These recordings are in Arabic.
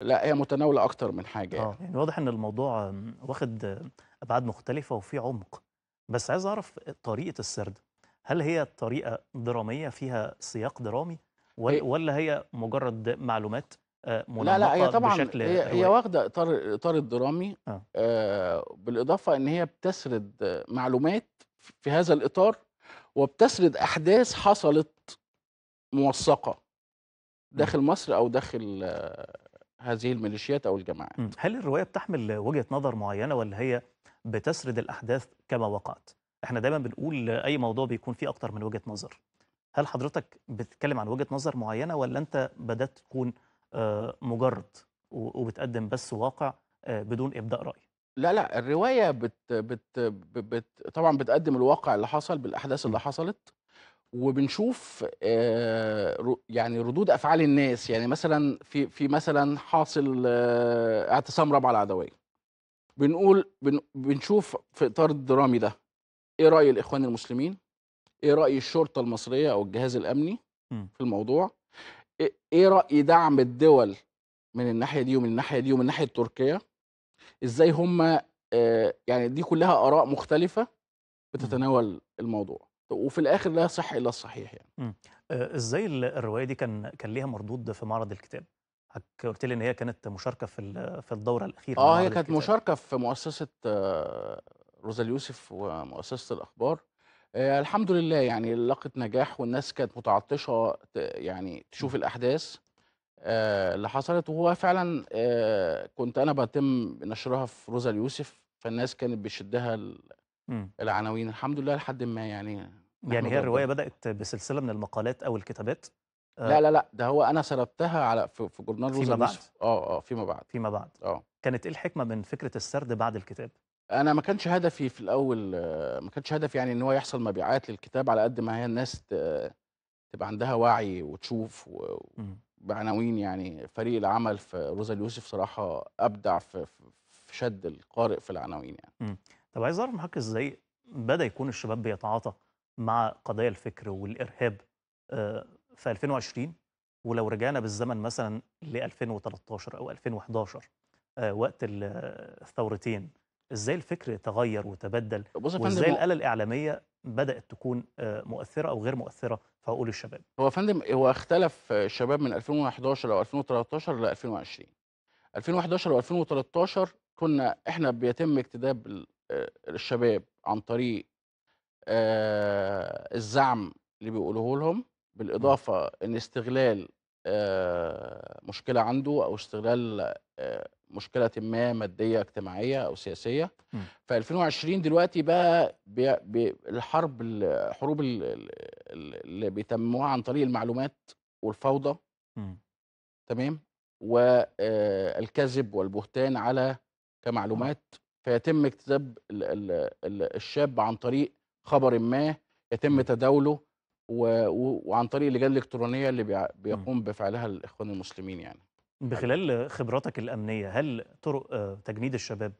لا هي متناوله اكتر من حاجه يعني. آه. يعني واضح ان الموضوع واخد آه، ابعاد مختلفه وفي عمق بس عايز اعرف طريقه السرد هل هي طريقه دراميه فيها سياق درامي إيه. ولا هي مجرد معلومات آه، لا لا هي طبعا هي, هي واخده اطار اطار الدرامي آه. آه بالاضافه ان هي بتسرد آه، معلومات في هذا الاطار وبتسرد احداث حصلت موثقه داخل مصر او داخل هذه الميليشيات أو الجماعات هل الرواية بتحمل وجهة نظر معينة ولا هي بتسرد الأحداث كما وقعت؟ احنا دايما بنقول أي موضوع بيكون فيه أكتر من وجهة نظر هل حضرتك بتتكلم عن وجهة نظر معينة ولا أنت بدأت تكون آه، مجرد وبتقدم بس واقع آه، بدون إبداء رأي؟ لا لا الروايه بت بت بت طبعا بتقدم الواقع اللي حصل بالاحداث اللي حصلت وبنشوف آه، يعني ردود افعال الناس يعني مثلا في في مثلا حاصل آه، اعتصام رابعه العدويه بنقول بنشوف في اطار الدرامي ده ايه راي الاخوان المسلمين ايه راي الشرطه المصريه او الجهاز الامني في الموضوع ايه راي دعم الدول من الناحيه دي ومن الناحيه دي ومن ناحيه تركيا ازاي هم آه، يعني دي كلها اراء مختلفه بتتناول الموضوع وفي الاخر لا يصح الا الصحيح يعني آه، ازاي الروايه دي كان كان ليها مردود في معرض الكتاب قلت لي ان هي كانت مشاركه في في الدوره الاخيره اه هي كانت مشاركه في مؤسسه آه، روزا اليوسف ومؤسسه الاخبار آه الحمد لله يعني لقت نجاح والناس كانت متعطشه يعني تشوف الاحداث آه اللي حصلت وهو فعلا آه كنت انا بتم نشرها في روزا اليوسف فالناس كانت بتشدها مم. العناوين الحمد لله لحد ما يعني يعني هي الروايه يعني. بدات بسلسله من المقالات او الكتابات آه. لا لا لا ده هو انا سردتها على في, في جورنال روزا فيما بعد اه اه فيما بعد فيما بعد اه كانت ايه الحكمه من فكره السرد بعد الكتاب انا ما كانش هدفي في الاول آه، ما كانش هدفي يعني ان هو يحصل مبيعات للكتاب على قد ما هي الناس تبقى عندها وعي وتشوف و... بعناوين يعني فريق العمل في روزا اليوسف صراحه ابدع في, في شد القارئ في العناوين يعني م. طب عايز اعرف معاك ازاي بدا يكون الشباب بيتعاطى مع قضايا الفكر والارهاب آه، في 2020 ولو رجعنا بالزمن مثلا ل 2013 او 2011 آه، وقت آه، الثورتين ازاي الفكر تغير وتبدل وازاي الاله الاعلاميه بدات تكون مؤثره او غير مؤثره في عقول الشباب هو يا فندم هو اختلف الشباب من 2011 او 2013 ل 2020 2011 و2013 كنا احنا بيتم اكتتاب الشباب عن طريق الزعم اللي بيقوله لهم إمم. بالاضافه ان استغلال مشكله عنده او استغلال مشكله ما ماديه اجتماعيه او سياسيه إمم. ف 2020 دلوقتي بقى بي بي الحرب الحروب اللي بيتموها عن طريق المعلومات والفوضى م. إمم. تمام والكذب والبهتان على كمعلومات فيتم اكتساب الشاب عن طريق خبر ما يتم إمم. تداوله وعن طريق اللجان الالكترونيه اللي إمم. بيقوم بفعلها الاخوان المسلمين يعني بخلال خبراتك الامنيه هل طرق تجنيد الشباب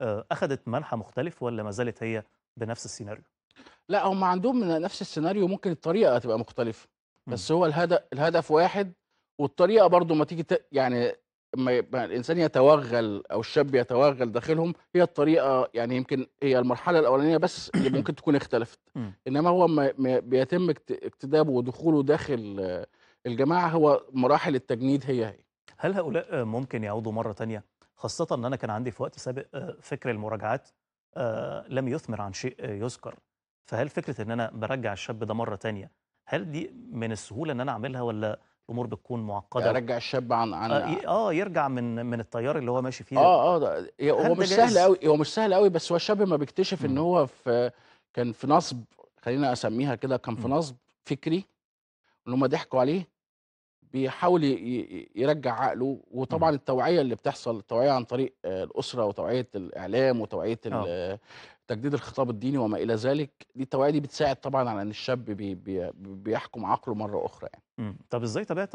آه، اخذت منحى مختلف ولا ما زالت هي بنفس السيناريو لا هم عندهم نفس السيناريو ممكن الطريقه تبقى مختلفه إمم. بس هو الهدف الهدف واحد والطريقه برضو ما تيجي يعني ما الانسان يتوغل او الشاب يتوغل داخلهم هي الطريقه يعني يمكن هي المرحله الاولانيه بس اللي ممكن تكون اختلفت إمم. انما هو ما بيتم اكتدابه ودخوله داخل الجماعه هو مراحل التجنيد هي هي هل هؤلاء ممكن يعودوا مره تانية خاصه ان انا كان عندي في وقت سابق فكر المراجعات آه، لم يثمر عن شيء يذكر فهل فكره ان انا برجع الشاب ده مره تانية هل دي من السهوله ان انا اعملها ولا الامور بتكون معقده يرجع الشاب عن عن آه،, اه يرجع من من التيار اللي هو ماشي فيه اه اه ده هو مش سهل قوي هو مش سهل قوي بس هو الشاب ما بيكتشف ان هو في كان في نصب خلينا اسميها كده كان في نصب فكري ان هم ضحكوا عليه بيحاول يرجع عقله وطبعا التوعيه اللي بتحصل التوعيه عن طريق آه، الاسره وتوعيه الاعلام وتوعيه آه. تجديد الخطاب الديني وما الى ذلك دي التوعيه دي بتساعد طبعا على ان الشاب بي بي بيحكم عقله مره اخرى يعني. طب ازاي طبيعه